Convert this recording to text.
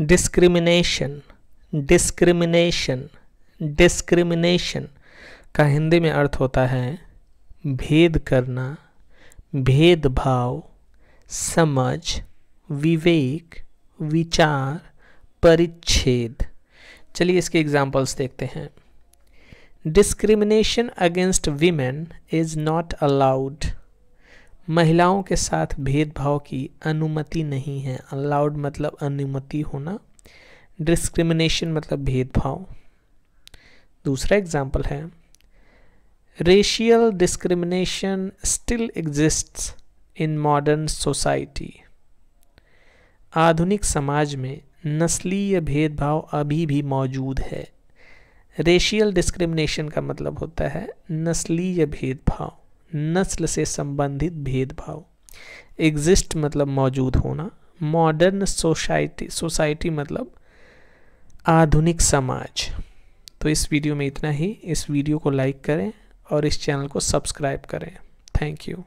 discrimination discrimination discrimination का हिंदी में अर्थ होता है भेद करना भेदभाव समझ विवेक विचार परिच्छेद चलिए इसके एग्जाम्पल्स देखते हैं discrimination against women is not allowed महिलाओं के साथ भेदभाव की अनुमति नहीं है अलाउड मतलब अनुमति होना डिस्क्रिमिनेशन मतलब भेदभाव दूसरा एग्जाम्पल है racial discrimination still exists in modern society आधुनिक समाज में नस्लीय भेदभाव अभी भी मौजूद है रेशियल डिस्क्रिमिनेशन का मतलब होता है नस्लीय भेदभाव नस्ल से संबंधित भेदभाव एग्जिस्ट मतलब मौजूद होना मॉडर्न सोसाइटी सोसाइटी मतलब आधुनिक समाज तो इस वीडियो में इतना ही इस वीडियो को लाइक करें और इस चैनल को सब्सक्राइब करें थैंक यू